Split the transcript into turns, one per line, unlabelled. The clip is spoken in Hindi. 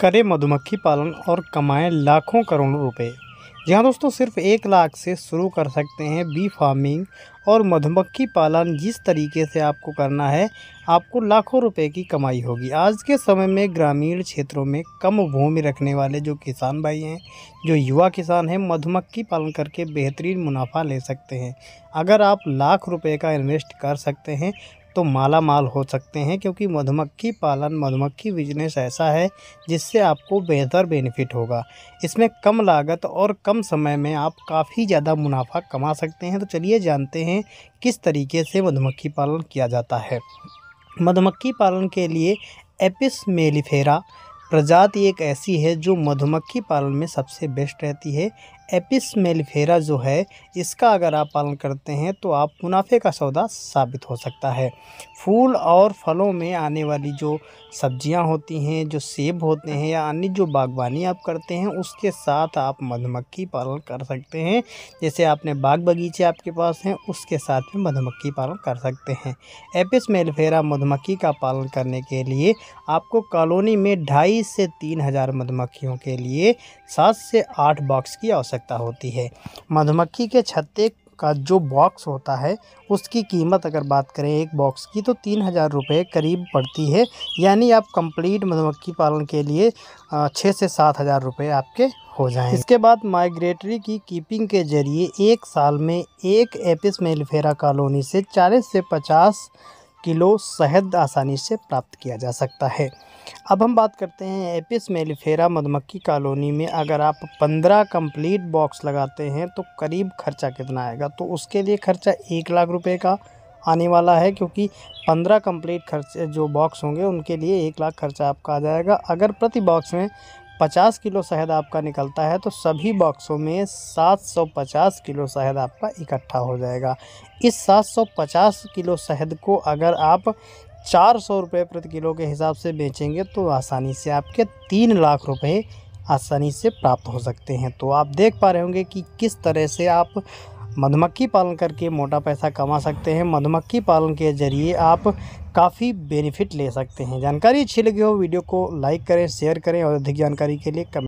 करें मधुमक्खी पालन और कमाएं लाखों करोड़ों रुपए जी हाँ दोस्तों सिर्फ एक लाख से शुरू कर सकते हैं बी फार्मिंग और मधुमक्खी पालन जिस तरीके से आपको करना है आपको लाखों रुपए की कमाई होगी आज के समय में ग्रामीण क्षेत्रों में कम भूमि रखने वाले जो किसान भाई हैं जो युवा किसान हैं मधुमक्खी पालन करके बेहतरीन मुनाफा ले सकते हैं अगर आप लाख रुपए का इन्वेस्ट कर सकते हैं तो माला माल हो सकते हैं क्योंकि मधुमक्खी पालन मधुमक्खी बिजनेस ऐसा है जिससे आपको बेहतर बेनिफिट होगा इसमें कम लागत और कम समय में आप काफ़ी ज़्यादा मुनाफा कमा सकते हैं तो चलिए जानते हैं किस तरीके से मधुमक्खी पालन किया जाता है मधुमक्खी पालन के लिए एपिस मेलीफेरा प्रजाति एक ऐसी है जो मधुमक्खी पालन में सबसे बेस्ट रहती है एपिस मेलिफेरा जो है इसका अगर आप पालन करते हैं तो आप मुनाफे का सौदा साबित हो सकता है फूल और फलों में आने वाली जो सब्जियां होती हैं जो सेब होते हैं या अन्य जो बागवानी आप करते हैं उसके साथ आप मधुमक्खी पालन कर सकते हैं जैसे आपने बाग बगीचे आपके पास हैं उसके साथ में मधुमक्खी पालन कर सकते हैं एपिस मेलफेरा मधुमक्खी का पालन करने के लिए आपको कॉलोनी में ढाई से तीन हज़ार मधुमक्खियों के लिए सात से आठ बॉक्स की आवश्यकता आवश्यकता होती है मधुमक्खी के छत्ते का जो बॉक्स होता है उसकी कीमत अगर बात करें एक बॉक्स की तो तीन हज़ार रुपये करीब पड़ती है यानी आप कंप्लीट मधुमक्खी पालन के लिए छः से सात हज़ार रुपये आपके हो जाएं इसके बाद माइग्रेटरी की कीपिंग के जरिए एक साल में एक एपिस मेलफेरा कॉलोनी से चालीस से पचास किलो शहद आसानी से प्राप्त किया जा सकता है अब हम बात करते हैं एपिस मेलिफेरा मधुमक्खी कॉलोनी में अगर आप पंद्रह कंप्लीट बॉक्स लगाते हैं तो करीब खर्चा कितना आएगा तो उसके लिए खर्चा एक लाख रुपए का आने वाला है क्योंकि पंद्रह कंप्लीट खर्चे जो बॉक्स होंगे उनके लिए एक लाख खर्चा आपका आ जाएगा अगर प्रति बॉक्स में पचास किलो शहद आपका निकलता है तो सभी बॉक्सों में सात सौ पचास किलो शहद आपका इकट्ठा हो जाएगा इस सात सौ पचास किलो शहद को अगर आप चार सौ रुपये प्रति किलो के हिसाब से बेचेंगे तो आसानी से आपके तीन लाख रुपए आसानी से प्राप्त हो सकते हैं तो आप देख पा रहे होंगे कि किस तरह से आप मधुमक्खी पालन करके मोटा पैसा कमा सकते हैं मधुमक्खी पालन के ज़रिए आप काफ़ी बेनिफिट ले सकते हैं जानकारी अच्छी लगी हो वीडियो को लाइक करें शेयर करें और अधिक जानकारी के लिए कमेंट